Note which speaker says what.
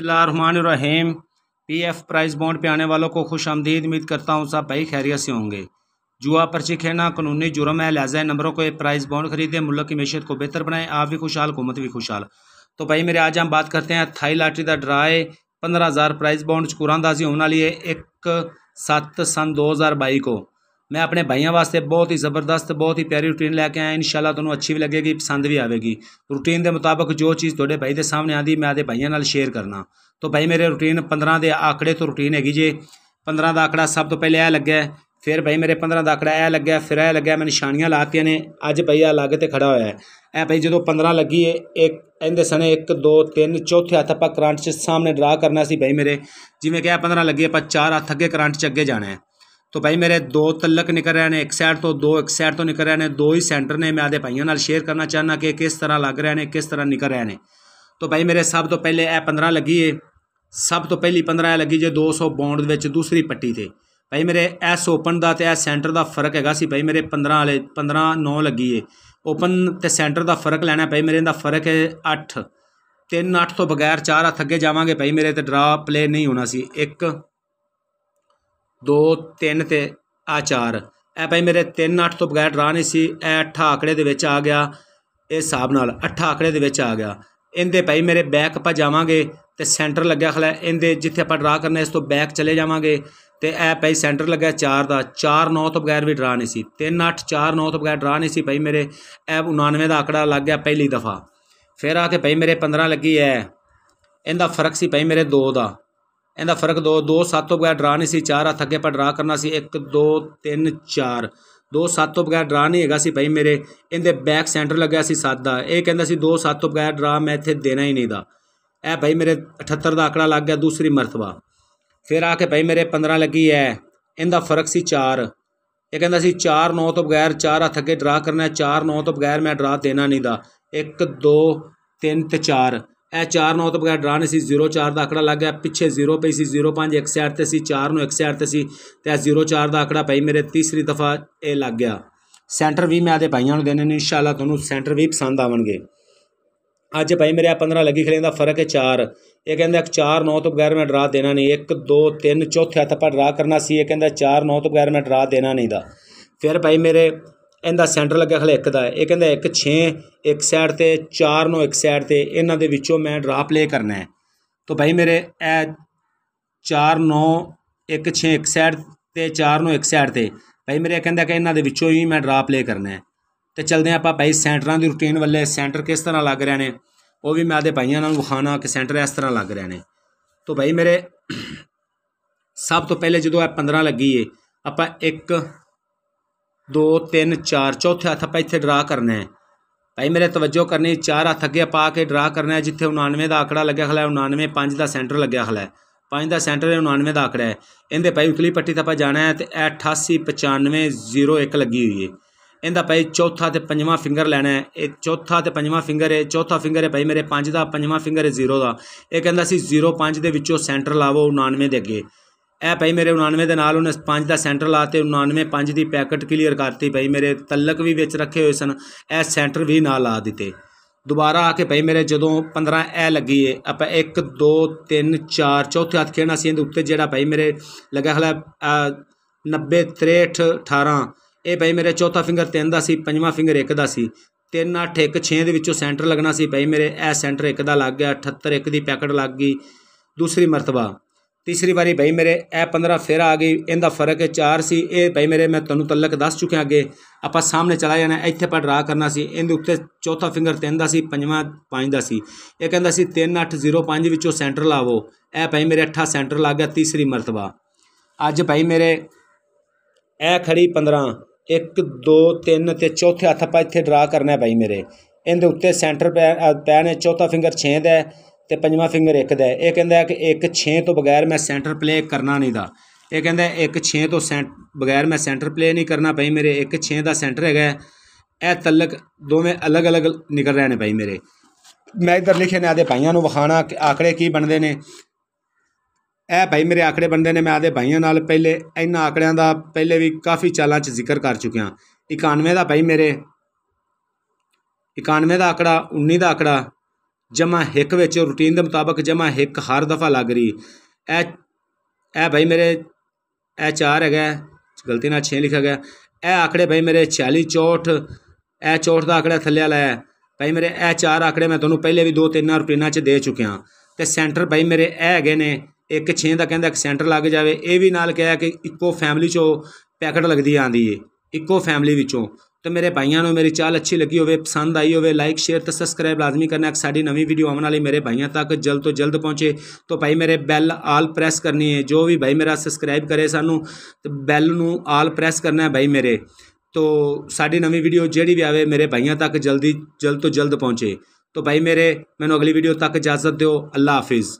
Speaker 1: बसमीम P F price bond पे आने वालों को खुश आमदीद उम्मीद करता हूँ सब भाई खैरियत से होंगे जुआ पर्ची खेलना कानूनी जुर्म है लिहाजा नंबरों को प्राइस बॉन्ड खरीदें मुल्क की मीशत को बेहतर बनाएं आप भी खुशहाल हुकूमत भी खुशहाल तो भाई मेरे आज हम बात करते हैं थाई लाटरी का ड्राए पंद्रह हज़ार प्राइस बॉन्ड चकुरानंदाजी होने वाली है एक सत्त सन दो हज़ार बई को ਮੈਂ ਆਪਣੇ ਭਾਈਆਂ ਵਾਸਤੇ ਬਹੁਤ ਹੀ ਜ਼ਬਰਦਸਤ ਬਹੁਤ ਹੀ ਪਿਆਰੀ ਰੁਟੀਨ ਲੈ ਕੇ ਆਇਆ ਇਨਸ਼ਾਅੱਲਾ ਤੁਹਾਨੂੰ ਅੱਛੀ ਵੀ ਲੱਗੇਗੀ ਪਸੰਦ ਵੀ ਆਵੇਗੀ ਰੁਟੀਨ ਦੇ ਮੁਤਾਬਕ ਜੋ ਚੀਜ਼ ਤੁਹਾਡੇ ਭਾਈ ਦੇ ਸਾਹਮਣੇ ਆਂਦੀ ਮੈਂ ਆਦੇ ਭਾਈਆਂ ਨਾਲ ਸ਼ੇਅਰ ਕਰਨਾ ਤੋਂ ਭਾਈ ਮੇਰੇ ਰੁਟੀਨ 15 ਦੇ ਆਕੜੇ ਤੋਂ ਰੁਟੀਨ ਹੈਗੀ ਜੇ 15 ਦਾ ਆਕੜਾ ਸਭ ਤੋਂ ਪਹਿਲੇ ਇਹ ਲੱਗਿਆ ਫਿਰ ਭਾਈ ਮੇਰੇ 15 ਦਾ ਆਕੜਾ ਇਹ ਲੱਗਿਆ ਫਿਰ ਇਹ ਲੱਗਿਆ ਮੈਂ ਨਿਸ਼ਾਨੀਆਂ ਲਾਤੀਆਂ ਨੇ ਅੱਜ ਭਾਈ ਆ ਲੱਗ ਤੇ ਖੜਾ ਹੋਇਆ ਐ ਭਾਈ ਜਦੋਂ 15 ਲੱਗੀ ਏ ਇੱਕ ਇਹਦੇ ਸਣੇ 1 2 3 ਚੌਥੇ ਹੱਥ ਆਪਾਂ ਕਰੰਟ ਚ ਸਾਹਮਣੇ ਡਰਾ ਕਰਨਾ ਸੀ ਭਾਈ ਮੇਰੇ ਜਿਵੇਂ ਕਿ ਆ 15 ਲੱਗੀ ਆਪਾਂ ਚਾਰ ਹੱਥ ਅੱਗੇ ਕਰੰਟ ਚ ਅੱਗੇ ਜਾਣਾ ਹੈ तो ਭਾਈ ਮੇਰੇ ਦੋ ਤਲਕ ਨਿਕਲ ਰਹੇ ਨੇ ਇੱਕ ਸਾਈਡ ਤੋਂ ਦੋ ਇੱਕ ਸਾਈਡ ਤੋਂ ਨਿਕਲ ਰਹੇ ਨੇ ਦੋ ਹੀ ਸੈਂਟਰ ਨੇ ਮੈਂ ਆਦੇ ਭਾਈਆਂ ਨਾਲ ਸ਼ੇਅਰ ਕਰਨਾ ਚਾਹਨਾ ਕਿ ਕਿਸ ਤਰ੍ਹਾਂ ਲੱਗ ਰਹੇ ਨੇ ਕਿਸ ਤਰ੍ਹਾਂ ਨਿਕਲ ਰਹੇ ਨੇ तो ਭਾਈ ਮੇਰੇ ਸਭ ਤੋਂ ਪਹਿਲੇ ਇਹ 15 ਲੱਗੀ ਏ ਸਭ ਤੋਂ ਪਹਿਲੀ 15 ਲੱਗੀ ਜੇ 200 ਬੌਂਡ ਦੇ ਵਿੱਚ ਦੂਸਰੀ ਪੱਟੀ ਤੇ ਭਾਈ ਮੇਰੇ ਐਸ ਓਪਨ ਦਾ ਤੇ ਐ ਸੈਂਟਰ ਦਾ ਫਰਕ ਹੈਗਾ ਸੀ ਭਾਈ ਮੇਰੇ 15 ਵਾਲੇ 15 9 ਲੱਗੀ ਏ ਓਪਨ ਤੇ ਸੈਂਟਰ ਦਾ ਫਰਕ ਲੈਣਾ ਭਾਈ ਮੇਰੇ ਦਾ ਫਰਕ ਹੈ 8 3 8 ਤੋਂ ਬਗੈਰ 4 ਹੱਥ ਅੱਗੇ ਜਾਵਾਂਗੇ ਭਾਈ ਮੇਰੇ ਤੇ ਡਰਾ ਪਲੇ ਨਹੀਂ ਹੋਣਾ ਸੀ 1 ਦੋ ਤਿੰਨ ਤੇ ਆ ਚਾਰ ਐ ਭਾਈ ਮੇਰੇ ਤਿੰਨ ਅੱਠ ਤੋਂ ਬਗੈਰ ਡਰਾ ਨਹੀਂ ਸੀ ਐ ਅੱਠਾ ਆਕੜੇ ਦੇ ਵਿੱਚ ਆ ਗਿਆ ਇਹ ਹਿਸਾਬ ਨਾਲ ਅੱਠਾ ਆਕੜੇ ਦੇ ਵਿੱਚ ਆ ਗਿਆ ਇਹਦੇ ਭਾਈ ਮੇਰੇ ਬੈਕ ਆਪਾਂ ਜਾਵਾਂਗੇ ਤੇ ਸੈਂਟਰ ਲੱਗਿਆ ਖਲਾ ਇਹਦੇ ਜਿੱਥੇ ਆਪਾਂ ਡਰਾ ਕਰਨਾ ਇਸ ਤੋਂ ਬੈਕ ਚਲੇ ਜਾਵਾਂਗੇ ਤੇ ਐ ਭਾਈ ਸੈਂਟਰ ਲੱਗਿਆ 4 ਦਾ 4 9 ਤੋਂ ਬਗੈਰ ਵੀ ਡਰਾ ਨਹੀਂ ਸੀ 3 8 4 9 ਤੋਂ ਬਗੈਰ ਡਰਾ ਨਹੀਂ ਸੀ ਭਾਈ ਮੇਰੇ ਐ 99 ਦਾ ਆਕੜਾ ਲੱਗ ਗਿਆ ਪਹਿਲੀ ਦਫਾ ਫਿਰ ਆ ਕੇ ਭਾਈ ਮੇਰੇ 15 ਲੱਗੀ ਐ ਇਹਦਾ ਫਰਕ ਸੀ ਭਾਈ ਮੇਰੇ 2 ਦਾ ਇਹਦਾ ਫਰਕ ਦੋ ਦੋ ਸੱਤ ਤੋਂ ਬਗੈਰ ਡਰਾ ਨਹੀਂ ਸੀ ਚਾਰ ਹੱਥ ਅੱਗੇ ਪਰ ਡਰਾ ਕਰਨਾ ਸੀ 1 2 3 4 ਦੋ ਸੱਤ ਤੋਂ ਬਗੈਰ ਡਰਾ ਨਹੀਂ ਹੈਗਾ ਸੀ ਭਾਈ ਮੇਰੇ ਇਹਦੇ ਬੈਕ ਸੈਂਟਰ ਲੱਗਿਆ ਸੀ 7 ਦਾ ਇਹ ਕਹਿੰਦਾ ਸੀ ਦੋ ਸੱਤ ਤੋਂ ਬਗੈਰ ਡਰਾ ਮੈਂ ਇੱਥੇ ਦੇਣਾ ਹੀ ਨਹੀਂ ਦਾ ਇਹ ਭਾਈ ਮੇਰੇ 78 ਦਾ ਆਕੜਾ ਲੱਗ ਗਿਆ ਦੂਸਰੀ ਮਰਤਬਾ ਫਿਰ ਆ ਕੇ ਭਾਈ ਮੇਰੇ 15 ਲੱਗੀ ਹੈ ਇਹਦਾ ਫਰਕ ਸੀ 4 ਇਹ ਕਹਿੰਦਾ ਸੀ 4 9 ਤੋਂ ਬਗੈਰ 4 ਹੱਥ ਅੱਗੇ ਡਰਾ ਕਰਨਾ 4 9 ਤੋਂ ਬਗੈਰ ਮੈਂ ਡਰਾ ਦੇਣਾ ਨਹੀਂ ਦਾ 1 2 3 ਤੇ 4 ਇਹ 4 9 ਤੋਂ ਬਗੈਰ ਡਰਾ ਨਹੀਂ ਸੀ 04 ਦਾ ਆਕੜਾ ਲੱਗ ਗਿਆ ਪਿੱਛੇ 0 ਪਈ ਸੀ 05 ਇੱਕ ਸਾਈਡ ਤੇ ਸੀ 4 ਨੂੰ ਇੱਕ ਸਾਈਡ ਤੇ ਸੀ ਤੇ 04 ਦਾ ਆਕੜਾ ਪਈ ਮੇਰੇ ਤੀਸਰੀ ਦਫਾ ਇਹ ਲੱਗ ਗਿਆ ਸੈਂਟਰ ਵੀ ਮੈਂ ਆਦੇ ਭਾਈਆਂ ਨੂੰ ਦੇਣੇ ਨੇ ਇਨਸ਼ਾਅੱਲਾ ਤੁਹਾਨੂੰ ਸੈਂਟਰ ਵੀ ਪਸੰਦ ਆਵਣਗੇ ਅੱਜ ਭਾਈ ਮੇਰੇ ਆ 15 ਲੱਗੀ ਖਲੇ ਦਾ ਫਰਕ ਹੈ 4 ਇਹ ਕਹਿੰਦਾ 4 9 ਤੋਂ ਬਗੈਰ ਮੈਂ ਡਰਾ ਦੇਣਾ ਨਹੀਂ 1 2 3 ਚੌਥੇ ਹੱਥ ਪਰ ਡਰਾ ਕਰਨਾ ਸੀ ਇਹ ਕਹਿੰਦਾ 4 9 ਤੋਂ ਬਗੈਰ ਮੈਂ ਡਰਾ ਦੇਣਾ ਨਹੀਂ ਦਾ ਫਿਰ ਭਾਈ ਮੇਰੇ ਇਹਦਾ ਸੈਂਟਰ ਲੱਗਿਆ ਖਲੇ ਇੱਕ ਦਾ ਇਹ ਕਹਿੰਦਾ ਇੱਕ 6 ਇੱਕ ਸਾਈਡ ਤੇ 4 ਨੂੰ ਇੱਕ ਸਾਈਡ ਤੇ ਇਹਨਾਂ ਦੇ ਵਿੱਚੋਂ ਮੈਂ ਡਰਾ ਪਲੇ ਕਰਨਾ ਹੈ ਤਾਂ ਭਾਈ ਮੇਰੇ ਇਹ 4 9 1 6 ਇੱਕ ਸਾਈਡ ਤੇ 4 ਨੂੰ ਇੱਕ ਸਾਈਡ ਤੇ ਭਾਈ ਮੇਰੇ ਕਹਿੰਦਾ ਕਿ ਇਹਨਾਂ ਦੇ ਵਿੱਚੋਂ ਹੀ ਮੈਂ ਡਰਾ ਪਲੇ ਕਰਨਾ ਹੈ ਤੇ ਚਲਦੇ ਆਪਾਂ ਭਾਈ ਸੈਂਟਰਾਂ ਦੀ ਰੁਟੀਨ ਵੱਲੇ ਸੈਂਟਰ ਕਿਸ ਤਰ੍ਹਾਂ ਲੱਗ ਰਹੇ ਨੇ ਉਹ ਵੀ ਮੈਂ ਆਦੇ ਭਾਈਆਂ ਨਾਲ ਵਿਖਾਣਾ ਕਿ ਸੈਂਟਰ ਇਸ ਤਰ੍ਹਾਂ ਲੱਗ ਰਹੇ ਨੇ ਤਾਂ ਭਾਈ ਮੇਰੇ ਸਭ ਤੋਂ ਪਹਿਲੇ ਜਦੋਂ ਇਹ 15 ਲੱਗੀ ਏ ਆਪਾਂ 1 ਦੋ ਤਿੰਨ ਚਾਰ ਚੌਥੇ ਹੱਥ ਆਪਾਂ ਇੱਥੇ ਡਰਾ ਕਰਨਾ ਹੈ ਭਾਈ ਮੇਰੇ ਤਵੱਜੋ ਕਰਨੀ ਚਾਰ ਹੱਥ ਅੱਗੇ ਪਾ ਕੇ ਡਰਾ ਕਰਨਾ ਹੈ ਜਿੱਥੇ 99 ਦਾ ਆਕੜਾ ਲੱਗਿਆ ਖਲਾ 99 5 ਦਾ ਸੈਂਟਰ ਲੱਗਿਆ ਖਲਾ 5 ਦਾ ਸੈਂਟਰ ਹੈ 99 ਦਾ ਆਕੜਾ ਹੈ ਇਹਦੇ ਭਾਈ ਉਕਲੀ ਪੱਟੀ ਤਾਂ ਆਪਾਂ ਜਾਣਾ ਹੈ ਤੇ 88 95 01 ਲੱਗੀ ਹੋਈ ਹੈ ਇਹਦਾ ਭਾਈ ਚੌਥਾ ਤੇ ਪੰਜਵਾਂ ਫਿੰਗਰ ਲੈਣਾ ਹੈ ਇਹ ਚੌਥਾ ਤੇ ਪੰਜਵਾਂ ਫਿੰਗਰ ਹੈ ਚੌਥਾ ਫਿੰਗਰ ਹੈ ਭਾਈ ਮੇਰੇ 5 ਦਾ ਪੰਜਵਾਂ ਫਿੰਗਰ ਹੈ 0 ਦਾ ਇਹ ਕਹਿੰਦਾ ਸੀ 05 ਦੇ ਵਿੱਚੋਂ ਸੈਂਟਰ ਲਾਵੋ 99 ਦੇ ਅੱਗੇ ਇਹ ਭਾਈ ਮੇਰੇ 99 ਦੇ ਨਾਲ ਉਹਨੇ 5 ਦਾ ਸੈਂਟਰ ਲਾਤੇ 99 5 ਦੀ ਪੈਕਟ ਕਲੀਅਰ ਕਰਤੀ ਭਾਈ ਮੇਰੇ ਤਲਕ ਵੀ ਵਿੱਚ ਰੱਖੇ ਹੋਏ ਸਨ ਇਹ ਸੈਂਟਰ ਵੀ ਨਾਲ ਲਾ ਦਿੱਤੇ ਦੁਬਾਰਾ ਆ ਕੇ ਭਾਈ ਮੇਰੇ ਜਦੋਂ 15 ਐ ਲੱਗੀ ਏ ਆਪਾਂ 1 2 3 4 ਚੌਥੇ ਹੱਥ ਖੇਣਾ ਸੀ ਇਹਦੇ ਉੱਤੇ ਜਿਹੜਾ ਭਾਈ ਮੇਰੇ ਲੱਗਾ ਖਲਾ 90 63 18 ਇਹ ਭਾਈ ਮੇਰੇ ਚੌਥਾ ਫਿੰਗਰ 3 ਦਾ ਸੀ ਪੰਜਵਾਂ ਫਿੰਗਰ 1 ਦਾ ਸੀ 3 8 1 6 ਦੇ ਵਿੱਚੋਂ ਸੈਂਟਰ ਲੱਗਣਾ ਸੀ ਭਾਈ ਮੇਰੇ ਇਹ ਸੈਂਟਰ 1 ਦਾ ਲੱਗ ਗਿਆ 78 1 ਦੀ ਪੈਕਟ ਲੱਗ ਗਈ ਦੂਸਰੀ ਮਰਤਬਾ ਤੀਸਰੀ ਵਾਰੀ ਭਾਈ ਮੇਰੇ ਇਹ 15 ਫੇਰ ਆ ਗਈ ਇਹਦਾ ਫਰਕ ਹੈ 4 ਸੀ ਇਹ ਭਾਈ ਮੇਰੇ ਮੈਂ ਤੁਹਾਨੂੰ ਤਲਕ ਦੱਸ ਚੁੱਕਿਆ ਅੱਗੇ ਆਪਾਂ ਸਾਹਮਣੇ ਚਲਾ ਜਾਣਾ ਇੱਥੇ ਪਰ ਡਰਾ ਕਰਨਾ ਸੀ ਇਹਦੇ ਉੱਤੇ ਚੌਥਾ ਫਿੰਗਰ ਤਿੰਨ ਦਾ ਸੀ ਪੰਜਵਾਂ ਪੰਜ ਦਾ ਸੀ ਇਹ ਕਹਿੰਦਾ ਸੀ 3805 ਵਿੱਚੋਂ ਸੈਂਟਰ ਲਾਵੋ ਇਹ ਭਾਈ ਮੇਰੇ ਅੱਠਾ ਸੈਂਟਰ ਲੱਗ ਗਿਆ ਤੀਸਰੀ ਮਰਤਬਾ ਅੱਜ ਭਾਈ ਮੇਰੇ ਇਹ ਖੜੀ 15 1 2 3 ਤੇ ਚੌਥੇ ਹੱਥ ਆਪਾਂ ਇੱਥੇ ਡਰਾ ਕਰਨਾ ਹੈ ਭਾਈ ਮੇਰੇ ਇਹਦੇ ਉੱਤੇ ਸੈਂਟਰ ਪੈਣੇ ਚੌਥਾ ਫਿੰਗਰ 6 ਦਾ ਤੇ ਪੰਜਵਾਂ ਫਿੰਗਰ ਇੱਕ ਦਾ ਇਹ ਕਹਿੰਦਾ ਕਿ ਇੱਕ 6 ਤੋਂ ਬਗੈਰ ਮੈਂ ਸੈਂਟਰ ਪਲੇ ਕਰਨਾ ਨਹੀਂ ਦਾ ਇਹ ਕਹਿੰਦਾ ਇੱਕ 6 ਤੋਂ ਬਗੈਰ ਮੈਂ ਸੈਂਟਰ ਪਲੇ ਨਹੀਂ ਕਰਨਾ ਪਈ ਮੇਰੇ ਇੱਕ 6 ਦਾ ਸੈਂਟਰ ਹੈਗਾ ਇਹ ਤਲਕ ਦੋਵੇਂ ਅਲੱਗ-ਅਲੱਗ ਨਿਕਲ ਰਹੇ ਨੇ ਭਾਈ ਮੇਰੇ ਮੈਂ ਇਧਰ ਲਿਖੇ ਨੇ ਆਦੇ ਭਾਈਆਂ ਨੂੰ ਵਿਖਾਣਾ ਕਿ ਆਕੜੇ ਕੀ ਬਣਦੇ ਨੇ ਇਹ ਭਾਈ ਮੇਰੇ ਆਕੜੇ ਬਣਦੇ ਨੇ ਮੈਂ ਆਦੇ ਭਾਈਆਂ ਨਾਲ ਪਹਿਲੇ ਇਹਨਾਂ ਆਕੜਿਆਂ ਦਾ ਪਹਿਲੇ ਵੀ ਕਾਫੀ ਚਾਲਾਂ 'ਚ ਜ਼ਿਕਰ ਕਰ ਚੁੱਕਿਆ 91 ਦਾ ਭਾਈ ਮੇਰੇ 91 ਦਾ ਆਕੜਾ 19 ਦਾ ਆਕੜਾ ਜਮਾ ਹਿੱਕ ਵਿੱਚ ਰੂਟੀਨ ਦੇ ਮੁਤਾਬਕ ਜਮਾ ਹਿੱਕ ਹਰ ਦਫਾ ਲੱਗ ਰਹੀ ਐ ਐ ਭਾਈ ਮੇਰੇ ਐ 4 ਹੈਗਾ ਗਲਤੀ ਨਾਲ 6 ਲਿਖਿਆ ਗਿਆ ਐ ਆਕੜੇ ਭਾਈ ਮੇਰੇ 46 64 ਐ 64 ਦਾ ਆਕੜਾ ਥੱਲੇ ਆ ਹੈ ਭਾਈ ਮੇਰੇ ਐ 4 ਆਕੜੇ ਮੈਂ ਤੁਹਾਨੂੰ ਪਹਿਲੇ ਵੀ ਦੋ ਤਿੰਨ ਰੁਟੀਨਾਂ 'ਚ ਦੇ ਚੁੱਕਿਆ ਤੇ ਸੈਂਟਰ ਭਾਈ ਮੇਰੇ ਐ ਹੈਗੇ ਨੇ ਇੱਕ 6 ਦਾ ਕਹਿੰਦਾ ਇੱਕ ਸੈਂਟਰ ਲੱਗ ਜਾਵੇ ਇਹ ਵੀ ਨਾਲ ਕਿਹਾ ਕਿ ਇੱਕੋ ਫੈਮਿਲੀ 'ਚੋਂ ਪੈਕਟ ਲੱਗਦੀ ਆਂਦੀ ਏ ਇੱਕੋ ਫੈਮਿਲੀ ਵਿੱਚੋਂ ਤੇ ਮੇਰੇ ਭਾਈਆਂ ਨੂੰ ਮੇਰੀ ਚਾਲ ਅੱਛੀ ਲੱਗੀ ਹੋਵੇ ਪਸੰਦ ਆਈ ਹੋਵੇ ਲਾਈਕ ਸ਼ੇਅਰ ਤੇ ਸਬਸਕ੍ਰਾਈਬ ਲਾਜ਼ਮੀ ਕਰਨਾ ਕਿ ਸਾਡੀ ਨਵੀਂ ਵੀਡੀਓ ਆਉਣ ਵਾਲੀ ਮੇਰੇ ਭਾਈਆਂ ਤੱਕ ਜਲਦ ਤੋਂ ਜਲਦ ਪਹੁੰਚੇ ਤਾਂ ਭਾਈ ਮੇਰੇ ਬੈਲ ਆਲ ਪ੍ਰੈਸ ਕਰਨੀ ਹੈ ਜੋ ਵੀ ਭਾਈ ਮੇਰਾ ਸਬਸਕ੍ਰਾਈਬ ਕਰੇ ਸਾਨੂੰ ਤੇ ਬੈਲ ਨੂੰ ਆਲ ਪ੍ਰੈਸ ਕਰਨਾ ਹੈ ਭਾਈ ਮੇਰੇ ਤੋ ਸਾਡੀ ਨਵੀਂ ਵੀਡੀਓ ਜਿਹੜੀ ਵੀ ਆਵੇ ਮੇਰੇ ਭਾਈਆਂ ਤੱਕ ਜਲਦੀ ਜਲਦ ਤੋਂ ਜਲਦ ਪਹੁੰਚੇ ਤੋ ਭਾਈ ਮੇਰੇ ਮੈਨੂੰ ਅਗਲੀ ਵੀਡੀਓ ਤੱਕ ਇਜਾਜ਼ਤ ਦਿਓ ਅੱਲਾ ਹਾਫਿਜ਼